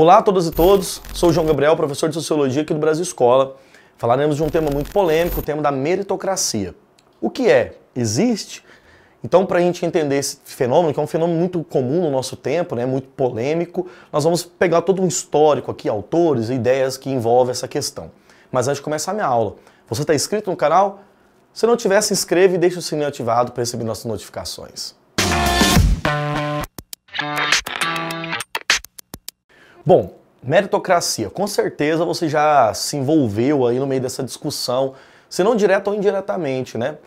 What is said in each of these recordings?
Olá a todas e todos, sou o João Gabriel, professor de Sociologia aqui do Brasil Escola. Falaremos de um tema muito polêmico, o tema da meritocracia. O que é? Existe? Então, para a gente entender esse fenômeno, que é um fenômeno muito comum no nosso tempo, né, muito polêmico, nós vamos pegar todo um histórico aqui, autores e ideias que envolvem essa questão. Mas antes de começar a minha aula, você está inscrito no canal? Se não tiver, se inscreve e deixa o sininho ativado para receber nossas notificações. Bom, meritocracia. Com certeza você já se envolveu aí no meio dessa discussão, se não direto ou indiretamente, né?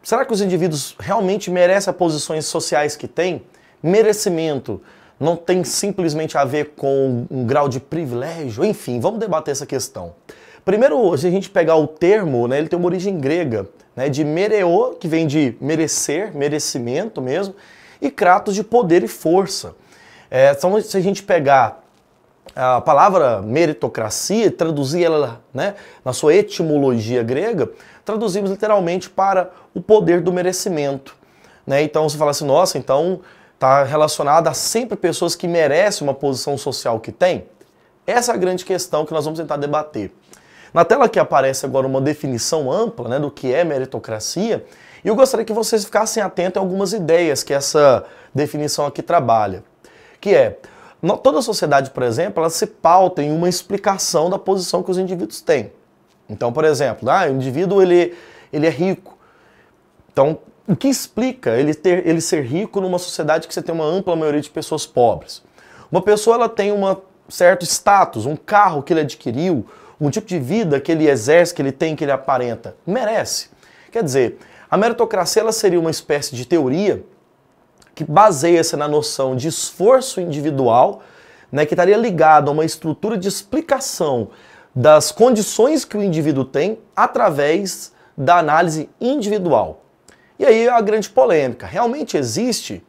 Será que os indivíduos realmente merecem as posições sociais que têm? Merecimento não tem simplesmente a ver com um grau de privilégio? Enfim, vamos debater essa questão. Primeiro, se a gente pegar o termo, né, ele tem uma origem grega, né, de mereo, que vem de merecer, merecimento mesmo, e kratos de poder e força. É, então, se a gente pegar a palavra meritocracia e traduzir ela né, na sua etimologia grega, traduzimos literalmente para o poder do merecimento. Né? Então você fala assim, nossa, então está relacionada a sempre pessoas que merecem uma posição social que tem? Essa é a grande questão que nós vamos tentar debater. Na tela que aparece agora uma definição ampla né, do que é meritocracia, e eu gostaria que vocês ficassem atentos a algumas ideias que essa definição aqui trabalha que é toda sociedade, por exemplo, ela se pauta em uma explicação da posição que os indivíduos têm. Então, por exemplo, ah, o indivíduo ele, ele é rico. Então, o que explica ele, ter, ele ser rico numa sociedade que você tem uma ampla maioria de pessoas pobres? Uma pessoa ela tem um certo status, um carro que ele adquiriu, um tipo de vida que ele exerce, que ele tem, que ele aparenta. Merece. Quer dizer, a meritocracia ela seria uma espécie de teoria que baseia-se na noção de esforço individual, né, que estaria ligado a uma estrutura de explicação das condições que o indivíduo tem através da análise individual. E aí a grande polêmica, realmente existe?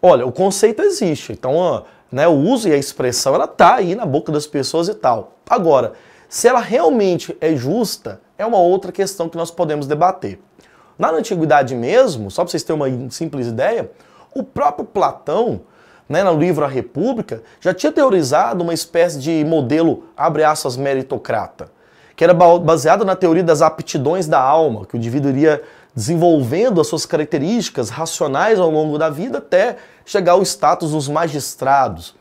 Olha, o conceito existe, então né, o uso e a expressão ela está aí na boca das pessoas e tal. Agora, se ela realmente é justa, é uma outra questão que nós podemos debater. Na antiguidade mesmo, só para vocês terem uma simples ideia, o próprio Platão, né, no livro A República, já tinha teorizado uma espécie de modelo, abre aspas, meritocrata, que era baseado na teoria das aptidões da alma, que o indivíduo iria desenvolvendo as suas características racionais ao longo da vida até chegar ao status dos magistrados.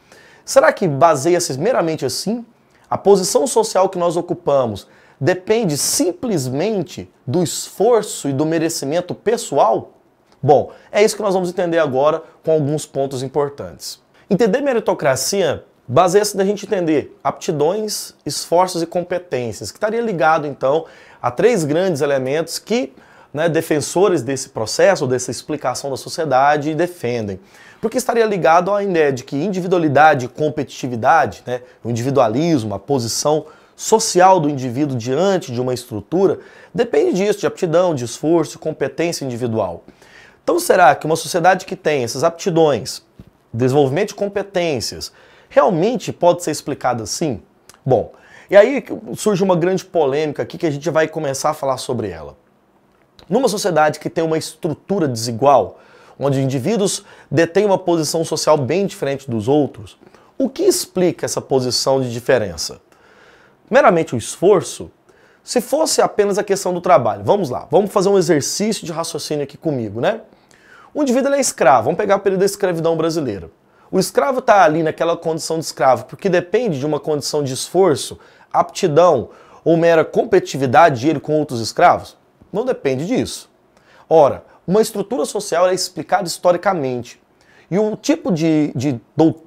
Será que baseia-se meramente assim? A posição social que nós ocupamos depende simplesmente do esforço e do merecimento pessoal? Bom, é isso que nós vamos entender agora com alguns pontos importantes. Entender meritocracia baseia-se na gente entender aptidões, esforços e competências, que estaria ligado então a três grandes elementos que né, defensores desse processo, dessa explicação da sociedade defendem. Porque estaria ligado à ideia de que individualidade e competitividade, né, o individualismo, a posição social do indivíduo diante de uma estrutura, depende disso, de aptidão, de esforço, competência individual. Então, será que uma sociedade que tem essas aptidões, desenvolvimento de competências, realmente pode ser explicada assim? Bom, e aí surge uma grande polêmica aqui que a gente vai começar a falar sobre ela. Numa sociedade que tem uma estrutura desigual, onde indivíduos detêm uma posição social bem diferente dos outros, o que explica essa posição de diferença? Meramente o esforço? Se fosse apenas a questão do trabalho, vamos lá, vamos fazer um exercício de raciocínio aqui comigo, né? O indivíduo é escravo, vamos pegar o período da escravidão brasileira. O escravo está ali naquela condição de escravo porque depende de uma condição de esforço, aptidão ou mera competitividade dele com outros escravos? Não depende disso. Ora, uma estrutura social é explicada historicamente. E o tipo de, de,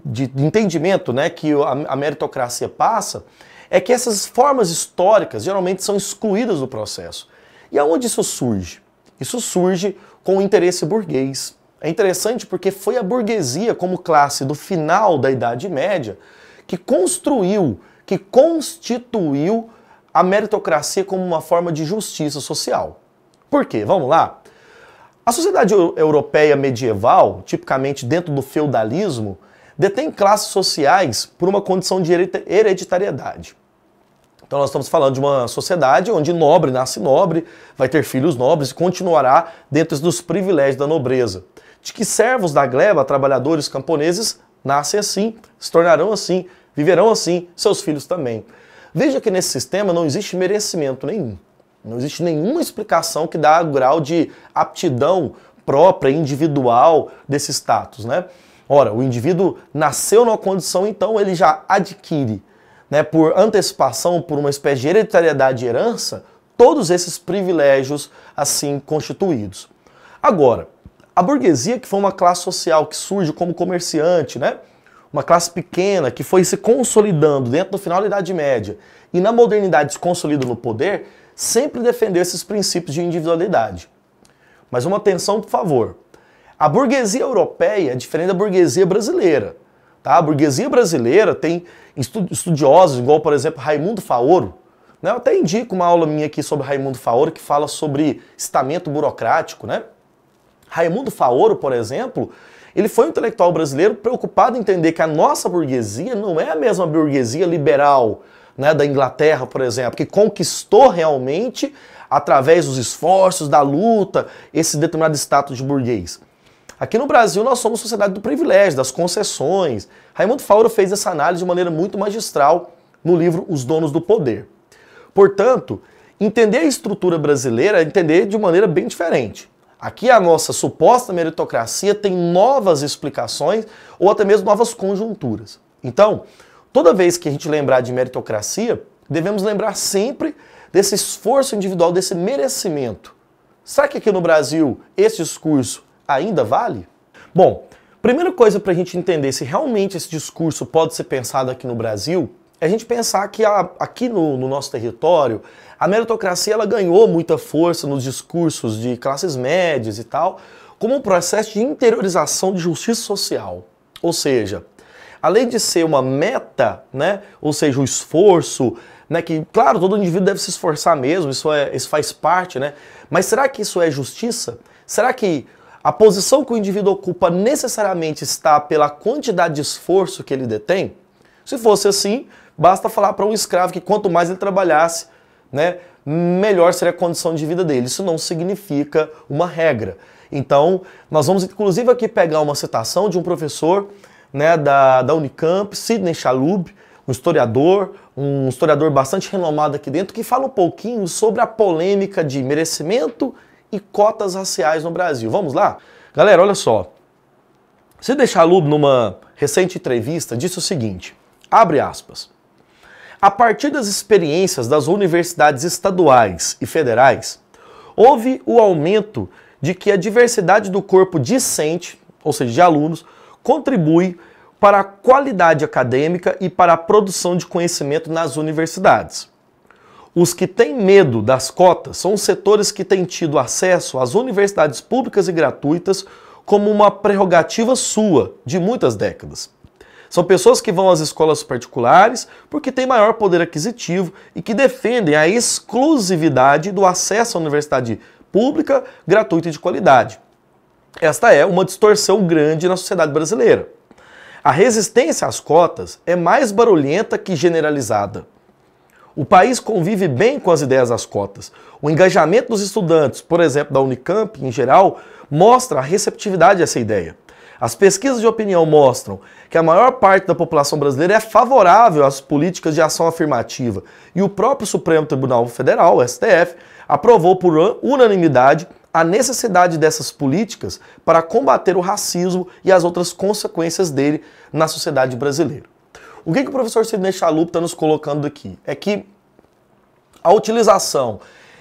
de entendimento né, que a, a meritocracia passa é que essas formas históricas geralmente são excluídas do processo. E aonde isso surge? Isso surge com o interesse burguês. É interessante porque foi a burguesia, como classe do final da Idade Média, que construiu, que constituiu a meritocracia como uma forma de justiça social. Por quê? Vamos lá? A sociedade europeia medieval, tipicamente dentro do feudalismo, detém classes sociais por uma condição de hereditariedade. Então nós estamos falando de uma sociedade onde nobre nasce nobre, vai ter filhos nobres e continuará dentro dos privilégios da nobreza. De que servos da gleba, trabalhadores camponeses, nascem assim, se tornarão assim, viverão assim, seus filhos também. Veja que nesse sistema não existe merecimento nenhum. Não existe nenhuma explicação que dá o grau de aptidão própria, individual desse status, né? Ora, o indivíduo nasceu numa condição, então ele já adquire né, por antecipação, por uma espécie de hereditariedade de herança, todos esses privilégios assim constituídos. Agora, a burguesia, que foi uma classe social que surge como comerciante, né, uma classe pequena que foi se consolidando dentro do final da Idade Média e na modernidade se consolida no poder, sempre defendeu esses princípios de individualidade. Mas uma atenção, por favor. A burguesia europeia é diferente da burguesia brasileira. Tá? A burguesia brasileira tem estudiosos, igual, por exemplo, Raimundo Faoro. Né? Eu até indico uma aula minha aqui sobre Raimundo Faoro, que fala sobre estamento burocrático. Né? Raimundo Faoro, por exemplo, ele foi um intelectual brasileiro preocupado em entender que a nossa burguesia não é a mesma burguesia liberal né, da Inglaterra, por exemplo, que conquistou realmente, através dos esforços, da luta, esse determinado status de burguês. Aqui no Brasil nós somos sociedade do privilégio, das concessões. Raimundo Fauro fez essa análise de maneira muito magistral no livro Os Donos do Poder. Portanto, entender a estrutura brasileira é entender de maneira bem diferente. Aqui a nossa suposta meritocracia tem novas explicações ou até mesmo novas conjunturas. Então, toda vez que a gente lembrar de meritocracia, devemos lembrar sempre desse esforço individual, desse merecimento. Será que aqui no Brasil esse discurso ainda vale? Bom, primeira coisa para a gente entender se realmente esse discurso pode ser pensado aqui no Brasil é a gente pensar que a, aqui no, no, nosso território a meritocracia ela ganhou muita força nos discursos de classes médias e tal, como um processo de interiorização de justiça social. Ou seja, além de ser uma meta, né, ou seja, o um esforço, né, que claro, todo indivíduo deve se esforçar mesmo, isso, é, isso faz parte, né, mas será que isso é justiça? Será que a posição que o indivíduo ocupa necessariamente está pela quantidade de esforço que ele detém? Se fosse assim, basta falar para um escravo que quanto mais ele trabalhasse, né, melhor seria a condição de vida dele. Isso não significa uma regra. Então, nós vamos inclusive aqui pegar uma citação de um professor né, da, da Unicamp, Sidney Chalub, um historiador, um historiador bastante renomado aqui dentro, que fala um pouquinho sobre a polêmica de merecimento e cotas raciais no Brasil. Vamos lá? Galera, olha só. Se deixar Lube numa recente entrevista, disse o seguinte, abre aspas, a partir das experiências das universidades estaduais e federais, houve o aumento de que a diversidade do corpo discente, ou seja, de alunos, contribui para a qualidade acadêmica e para a produção de conhecimento nas universidades. Os que têm medo das cotas são os setores que têm tido acesso às universidades públicas e gratuitas como uma prerrogativa sua de muitas décadas. São pessoas que vão às escolas particulares porque têm maior poder aquisitivo e que defendem a exclusividade do acesso à universidade pública, gratuita e de qualidade. Esta é uma distorção grande na sociedade brasileira. A resistência às cotas é mais barulhenta que generalizada. O país convive bem com as ideias das cotas. O engajamento dos estudantes, por exemplo, da Unicamp em geral, mostra a receptividade a essa ideia. As pesquisas de opinião mostram que a maior parte da população brasileira é favorável às políticas de ação afirmativa e o próprio Supremo Tribunal Federal, o STF, aprovou por unanimidade a necessidade dessas políticas para combater o racismo e as outras consequências dele na sociedade brasileira. O que, que o professor Sidney Chalup está nos colocando aqui? É que a utilização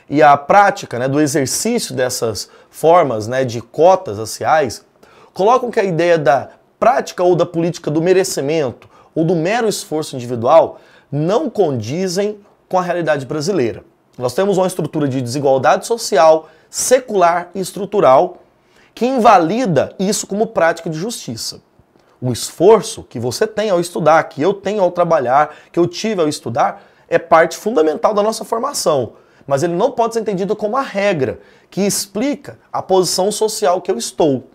e a prática né, do exercício dessas formas né, de cotas raciais colocam que a ideia da prática ou da política do merecimento ou do mero esforço individual não condizem com a realidade brasileira. Nós temos uma estrutura de desigualdade social, secular e estrutural que invalida isso como prática de justiça o esforço que você tem ao estudar, que eu tenho ao trabalhar, que eu tive ao estudar, é parte fundamental da nossa formação. Mas ele não pode ser entendido como a regra que explica a posição social que eu estou.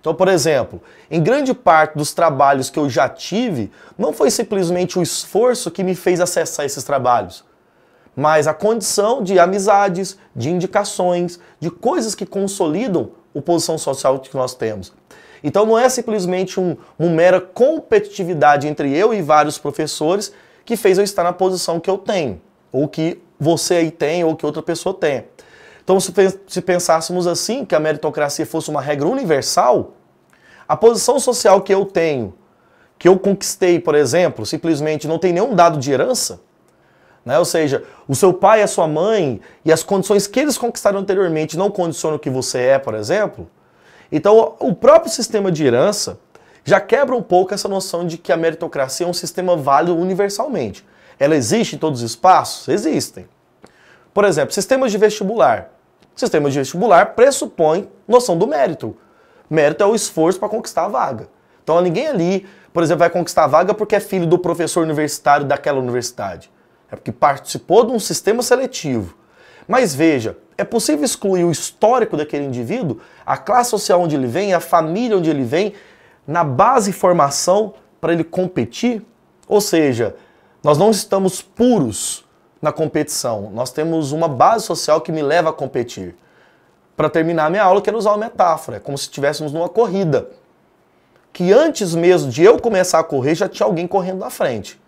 Então, por exemplo, em grande parte dos trabalhos que eu já tive, não foi simplesmente o esforço que me fez acessar esses trabalhos, mas a condição de amizades, de indicações, de coisas que consolidam a posição social que nós temos. Então não é simplesmente um, uma mera competitividade entre eu e vários professores que fez eu estar na posição que eu tenho, ou que você aí tem, ou que outra pessoa tem. Então, se, pensássemos assim, que a meritocracia fosse uma regra universal, a posição social que eu tenho, que eu conquistei, por exemplo, simplesmente não tem nenhum dado de herança, né? Ou seja, o seu pai e a sua mãe e as condições que eles conquistaram anteriormente não condicionam o que você é, por exemplo, então, o próprio sistema de herança já quebra um pouco essa noção de que a meritocracia é um sistema válido universalmente. Ela existe em todos os espaços? Existem. Por exemplo, sistemas de vestibular. Sistema de vestibular pressupõe noção do mérito. Mérito é o esforço para conquistar a vaga. Então, ninguém ali, por exemplo, vai conquistar a vaga porque é filho do professor universitário daquela universidade. É porque participou de um sistema seletivo. Mas veja, é possível excluir o histórico daquele indivíduo, a classe social onde ele vem, a família onde ele vem, na base e formação para ele competir? Ou seja, nós não estamos puros na competição, nós temos uma base social que me leva a competir. Para terminar minha aula, eu quero usar uma metáfora, é como se estivéssemos numa corrida. Que antes mesmo de eu começar a correr, já tinha alguém correndo na frente.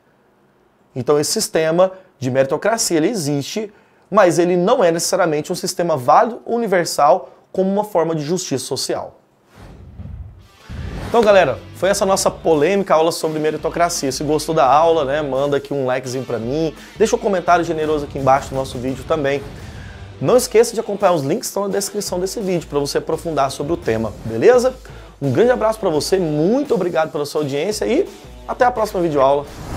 Então esse sistema de meritocracia ele existe mas ele não é necessariamente um sistema válido, universal, como uma forma de justiça social. Então, galera, foi essa nossa polêmica aula sobre meritocracia. Se gostou da aula, né, manda aqui um likezinho para mim. Deixa um comentário generoso aqui embaixo do nosso vídeo também. Não esqueça de acompanhar os links que estão na descrição desse vídeo para você aprofundar sobre o tema, beleza? Um grande abraço para você, muito obrigado pela sua audiência e até a próxima videoaula.